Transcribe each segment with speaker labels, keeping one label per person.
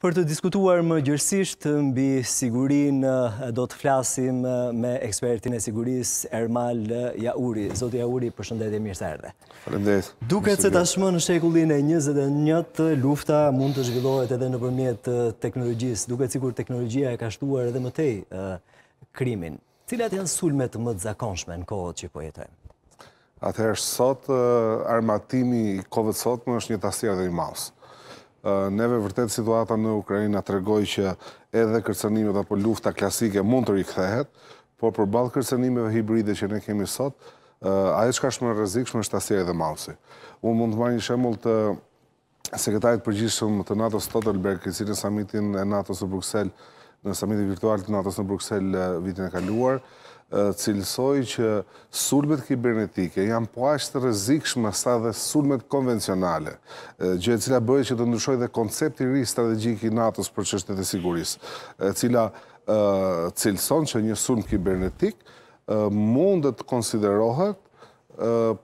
Speaker 1: Për të diskutuar më gjërësisht mbi sigurin, do të flasim me ekspertin e siguris Ermal Jauri. Zotë Jauri, përshëndet e mirë të erdhe. Përëndet. Duket se tashmë në shekullin e 21, lufta mund të zhvillohet edhe në përmjet teknologjisë. Duket sikur teknologjia e ka shtuar edhe më tej krimin. Cilat janë sulmet më të zakonshme në kohët që pojetojmë?
Speaker 2: Atëherë, sot armatimi i kovët sot më është një tasirë dhe i mausë. Neve vërtet situata në Ukrajina të regoj që edhe kërcenimet apo lufta klasike mund të rikëthehet, por për balë kërcenimet hibride që ne kemi sot, aje që ka shmë rëzik, shmë është asje edhe malësi. Unë mund të marrë një shemull të sekretarit përgjishëm të NATO-së të të kësi në samitin e NATO-së në Bruxelles, në samitin virtual të NATO-së në Bruxelles vitin e kaluar, cilësoj që sulmet kibernetike janë po ashtë rëzikshme sa dhe sulmet konvencionale, gjë e cila bëjë që të ndryshoj dhe koncepti ri i NATO-s për qështet e siguris, cila cilëson që një sulm kibernetik mund të konsiderohet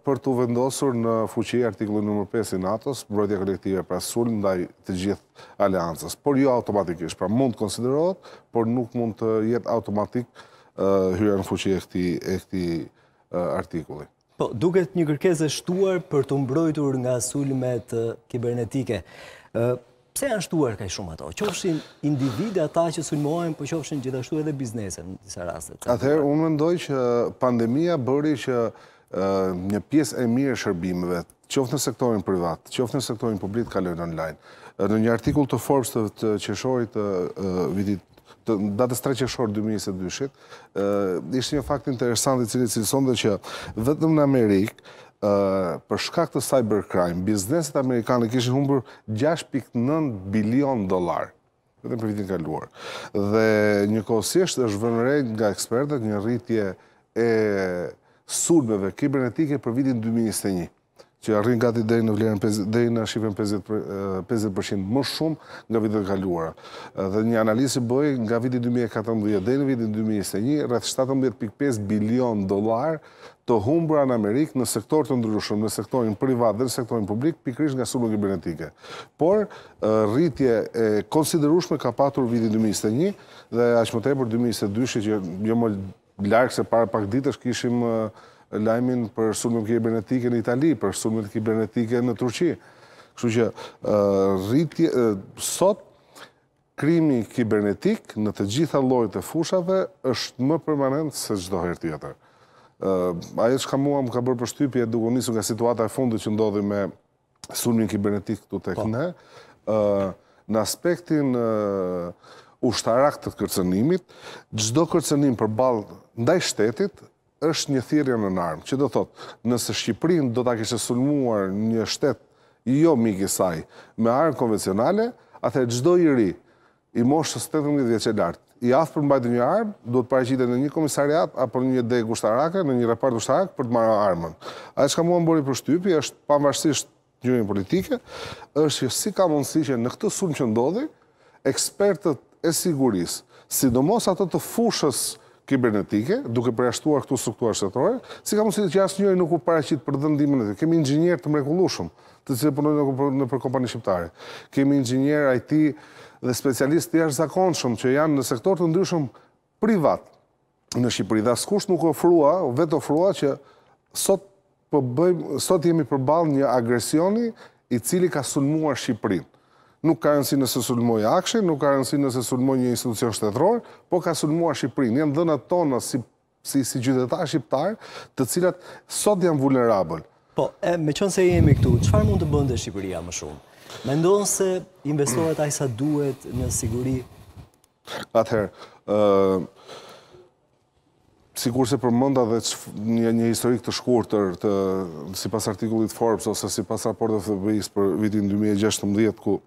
Speaker 2: për të vendosur në fuqi artiklu nëmër 5 i NATO-s, brojtja kolektive pra sulm ndaj të gjithë aleancës, por jo automatikisht, pra mund të konsiderohet, por nuk mund të jetë automatikë Eh, hyra në fuqi e këti eh, artikulli.
Speaker 1: Po, duket një kërkes e shtuar për të mbrojtur nga sulmet eh, kibernetike. Pse janë shtuar kaj shumë ato? Qofshin individi ata që sulmojnë, po qofshin gjithashtu edhe biznesen në disa rastet.
Speaker 2: Atëherë, unë më ndoj që pandemija bëri që një pies e mirë shërbimëve, qoftë në sektorin privat, qoftë në sektorin publik, kalojnë online. Në një artikull të Forbes të qeshorit vitit datës 3 qeshor 2022 ishtë një fakt interesant i cilë cilëson dhe që vetëm në Amerikë, për shkak të cybercrime, bizneset amerikane kishin humbur 6.9 bilion dolar vetëm për vitin kaluar. Dhe njëkohësisht është vënë nga ekspertët një rritje e sulmeve kibernetike për vitin 2021 që arrin gati deri në vlerën 50 deri në shifrën 50 50% më shumë nga vitet e kaluara. Dhe një analisi bëjë nga viti 2014 deri në vitin 2021 rreth 17.5 bilion dollar të humbra në Amerikë në sektor të ndryshëm, në sektorin privat dhe në sektorin publik pikërisht nga në kibernetike. Por rritje e konsiderueshme ka patur vitin 2021 dhe aq më tepër 2022 që jo më larg se para pak ditësh kishim lajmin për sulmin kibernetike në Itali, për sulmin kibernetike në Turqi. Kështu që rritje, sot krimi kibernetik në të gjitha llojet e fushave është më permanent se çdo herë tjetër. ë që ka mua më ka bërë përshtypje duke u nisur nga situata e fundit që ndodhi me sulmin kibernetik këtu tek po. ne, ë në aspektin ushtarak të kërcënimit, çdo kërcënim përballë ndaj shtetit është një thirrje në armë, që do thotë, nëse Shqipërinë do ta kishte sulmuar një shtet jo mik i saj me armë konvencionale, atë çdo i ri i moshës 18 vjeç që lart, i për mbajtë një armë, duhet paraqitet në një komisariat apo në një degë ushtarake, në një repart ushtarak për të marrë armën. Ai çka mua për shtypi është pavarësisht gjyrin politike, është që si ka mundësi që në këtë sulm që ndodhi, ekspertët e sigurisë, sidomos ato të fushës kibernetike, duke përjashtuar këtu struktuar shtetërore, si ka mundësi që asë njëri nuk u paracit për dhëndimin e të. Kemi inxinjerë të mrekullushëm, të cilë punojnë në për kompani shqiptare. Kemi inxinjerë IT dhe specialistë të jashtë zakonëshëm, që janë në sektor të ndryshëm privat në Shqipëri. Dhe asë kusht nuk ofrua, vetë ofrua që sot, po sot jemi përbal një agresioni i cili ka sulmuar Shqipërinë nuk ka rëndësi nëse sulmoj Akshin, nuk ka rëndësi nëse sulmoj një institucion shtetëror, po ka sulmuar Shqipërinë. Janë dhënat
Speaker 1: tona si si si qytetar shqiptar, të cilat sot janë vulnerabël. Po, e, me qënë se jemi këtu, qëfar mund të bënde Shqipëria më shumë? Me ndonë se investohet ajsa duhet në siguri?
Speaker 2: Atëherë, uh, sigur se mënda dhe një, historik të shkurëtër, si pas artikullit Forbes ose si pas raportet të bëjës për vitin 2016, ku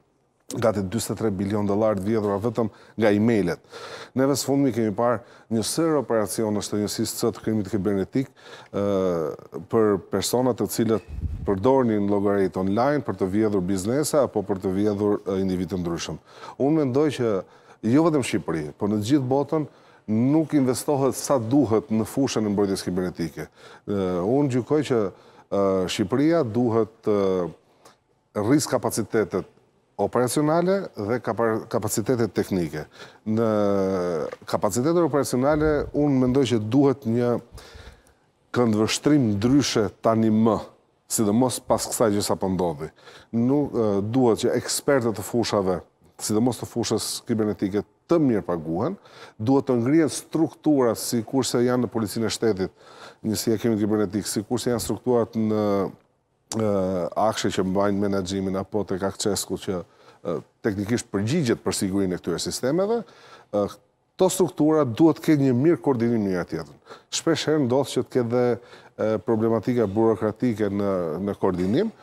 Speaker 2: gati 23 bilion dolar të vjedhura vetëm nga e-mailet. Neve së fundmi kemi parë një sër operacionës të njësisë të të krimit kibernetik për personat të cilët përdornin logarit online për të vjedhur biznesa apo për të vjedhur individën ndryshëm. Unë mendoj që jo vetëm Shqipëri, për në gjithë botën nuk investohet sa duhet në fushën e mbrojtjes kibernetike. Unë gjykoj që Shqipëria duhet rrisë kapacitetet operacionale dhe kapacitetet teknike. Në kapacitetet operacionale, unë mendoj që duhet një këndvështrim ndryshe tani më, si dhe mos pas kësaj gjësa pëndodhi. Po Nuk duhet që ekspertët të fushave, si dhe mos të fushës kibernetike të mirë paguhen, duhet të ngrijet strukturat si kurse janë në policinë e shtetit, njësi e kemi kibernetikë, si kurse janë strukturat në akshe që mbajnë menagjimin apo të kakcesku që teknikisht përgjigjet për sigurin e këtyre sistemeve, to struktura duhet të ketë një mirë koordinim një atjetën. Shpesh herë ndodhë që të ketë dhe problematika burokratike në koordinim,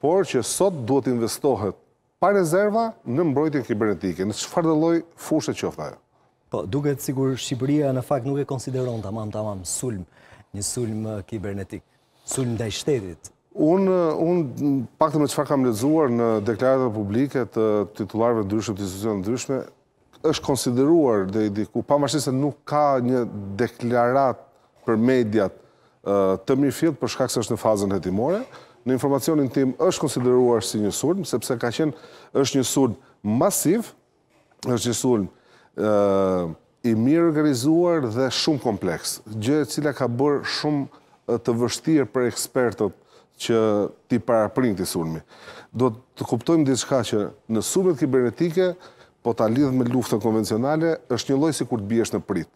Speaker 2: por që sot duhet investohet pa rezerva në mbrojtje kibernetike, në që fardëlloj fushë që ofta
Speaker 1: Po, duket sigur Shqipëria në fakt nuk e konsideron të amam të amam sulm, një sulm kibernetik, sulm dhe i shtetit,
Speaker 2: Unë un, pak të me qëfar kam lezuar në e publike të titularve ndryshme, të institucionet ndryshme, është konsideruar dhe i diku, pa mashtin se nuk ka një deklarat për mediat të mirë fjetë për shkak se është në fazën hetimore. Në informacionin tim është konsideruar si një surm, sepse ka qenë është një surm masiv, është një surm i mirë organizuar dhe shumë kompleks, gjë e cila ka bërë shumë të vështirë për ekspertët që ti paraprin këti sulmi. Do të kuptojmë diçka që në sulmet kibernetike, po ta lidh me luftën konvencionale, është një loj si kur të biesh në prit.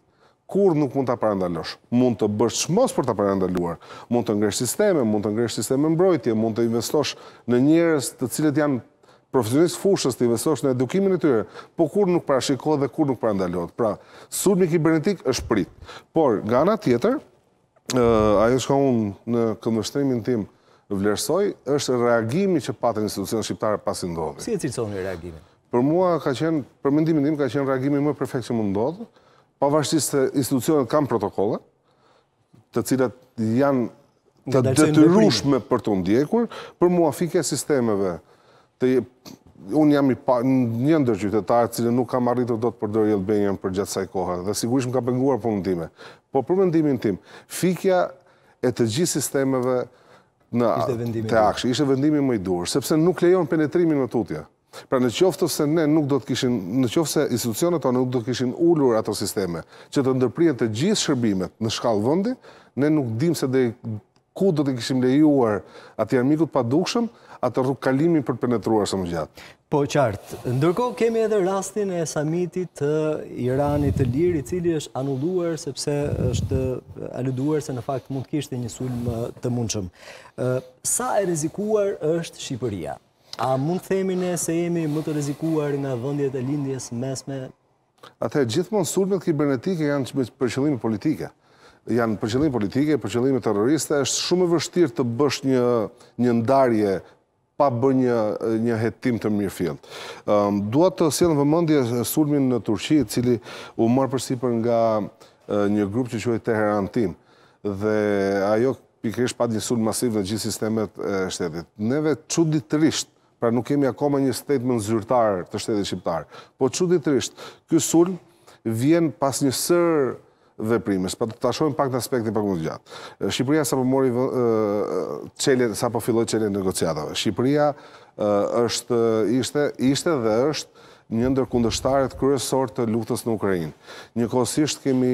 Speaker 2: Kur nuk mund të parandalosh? Mund të bësh shmos për të parandaluar, mund të ngresh sisteme, mund të ngresh sisteme mbrojtje, mund të investosh në njerës të cilët janë profesionist fushës të investosh në edukimin e tyre, po kur nuk parashikohet dhe kur nuk parandalohet. Pra, sulmi kibernetik është prit. Por, gana tjetër, ajo shka unë në këndështrimin tim, vlerësoj, është reagimi që patë institucionës shqiptare pasi ndodhë.
Speaker 1: Si e cilëson reagimin?
Speaker 2: Për mua ka qenë, për mëndimin tim, ka qenë reagimi më perfekt që më ndodhë, pa se të institucionët kam protokolle, të cilat janë të dëtërushme për të ndjekur, për mua fike e sistemeve të jepë, Unë jam një ndër qytetarë cilë nuk kam arritur do të përdojë jelë për gjatë saj kohë, dhe sigurisht më ka pënguar përmëndime. Po përmëndimin tim, fikja e të gjithë sistemeve në të akshë, ishte vendimi më i durë, sepse nuk lejon penetrimin më tutja. Pra në qoftë se ne nuk do të kishin, në qoftë se institucionet ta nuk do të kishin ullur ato sisteme, që të ndërprien të gjithë shërbimet në shkallë vëndi, ne nuk dim se dhe ku do të kishim lejuar atë armikut pa dukshëm, atë rrugkalimi për të penetruar sa më gjatë.
Speaker 1: Po qartë. Ndërkohë kemi edhe rastin e samitit të Iranit të lirë i cili është anulluar sepse është aluduar se në fakt mund të kishte një sulm të mundshëm. Sa e rrezikuar është Shqipëria? A mund të themi ne se jemi më të rrezikuar nga vëndjet e lindjes mesme?
Speaker 2: Atëherë gjithmonë sulmet kibernetike janë për qëllime politike janë për qëllim politike, për e terroriste, është shumë e vështirë të bësh një ndarje pa bërë një jetim të mirë fjellë. Ehm, dua të sjellë në vëmëndje sulmin në Turqi, cili u marë përsi për nga një grup që qëhet të tim. Dhe ajo pikrish pat një sulm masiv në gjithë sistemet e shtetit. Neve quditërisht, pra nuk kemi akoma një statement zyrtar të shtetit shqiptar, po quditërisht, kjo sulm vjen pas një sërë veprimes. Pa ta shohim pak të pak më të gjatë. Shqipëria sa po mori çelë sa po filloi çelë negociatave. Shqipëria është ishte ishte dhe është një ndër kundështarët kryesor të luftës në Ukrainë. Njëkohësisht kemi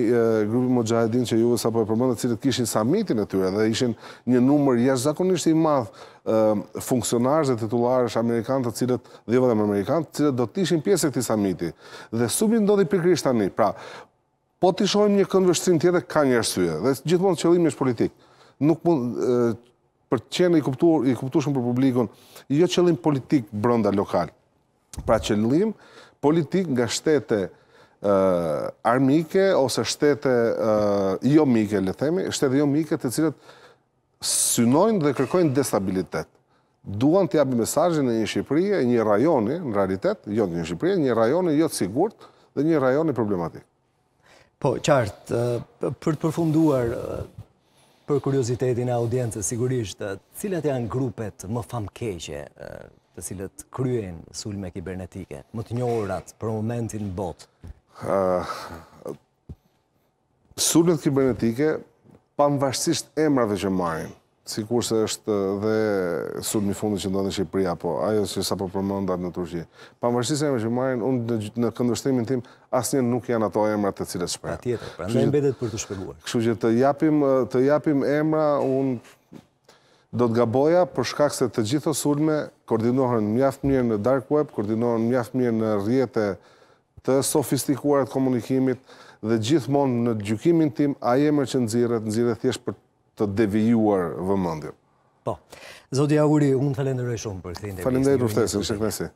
Speaker 2: grupin Mojahedin që sa sapo e përmendët, cilët kishin samitin e tyre dhe ishin një numër jashtëzakonisht i madh dhe titullarësh amerikanë, të cilët dhe jo vetëm amerikanë, të cilët do të ishin pjesë e këtij samiti. Dhe subi ndodhi pikërisht tani. Pra, Po të shohim një këndvështrim tjetër ka një arsye, dhe gjithmonë qëllimi është politik. Nuk mund për të qenë i kuptuar i për publikun, jo qëllim politik brenda lokal. Pra qëllim politik nga shtete armike ose shtete jo mike, le themi, shtete jo mike të cilët synojnë dhe kërkojnë destabilitet. Duan të japin mesazhin në një Shqipëri, një rajoni në realitet, jo në një Shqipëri, një rajoni jo të sigurt dhe një rajoni problematik.
Speaker 1: Po, qartë, për të përfunduar për kuriositetin e audiencës, sigurisht, cilat janë grupet më famkeqe të cilët kryen sulme kibernetike, më të njohurat për momentin në botë?
Speaker 2: Sulmet kibernetike, pa më vazhësisht emrave që marinë, si kurse është dhe sur një fundi që ndonë në Shqipëri, apo ajo që sa po përmëndat në Turqi. Pa mërësisë e me që marrin, unë në këndërshtimin tim, asë një nuk janë ato emra të cilët shpërë. Pra
Speaker 1: tjetër, pra në embedet për të shpërguar.
Speaker 2: Kështu që të japim emra, unë do të gaboja për shkak se të gjitho surme koordinohen mjaftë mirë në dark web, koordinohen mjaftë mirë në rjetë të sofistikuarat komunikimit dhe gjithmonë në gjukimin tim, a jemër që nëzirët, nëzirët thjesht për të devijuar vëmëndin.
Speaker 1: Po, zoti Aguri, unë falenderoj shumë për këtë interesim. Falenderoj për të të
Speaker 2: të të të